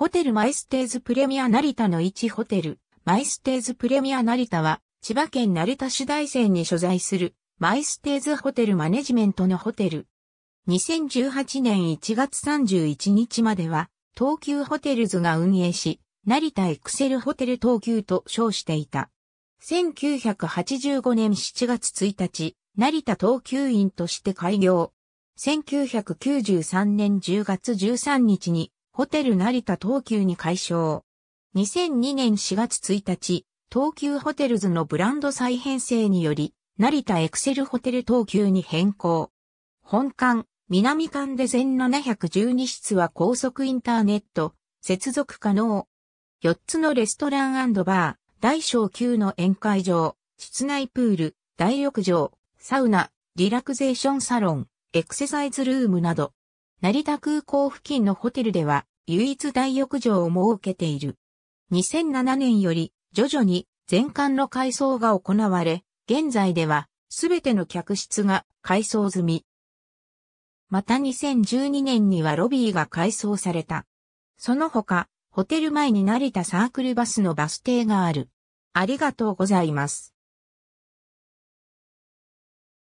ホテルマイステーズプレミア成田の一ホテル。マイステーズプレミア成田は、千葉県成田市大生に所在する、マイステーズホテルマネジメントのホテル。2018年1月31日までは、東急ホテルズが運営し、成田エクセルホテル東急と称していた。1985年7月1日、成田東急院として開業。1993年10月13日にホテル成田東急に改称。2002年4月1日、東急ホテルズのブランド再編成により、成田エクセルホテル東急に変更。本館、南館で全712室は高速インターネット、接続可能。4つのレストランバー、大小級の宴会場、室内プール、大浴場、サウナ、リラクゼーションサロン、エクセサイズルームなど、成田空港付近のホテルでは唯一大浴場を設けている。2007年より徐々に全館の改装が行われ、現在ではすべての客室が改装済み。また2012年にはロビーが改装された。その他、ホテル前に成田サークルバスのバス停がある。ありがとうございます。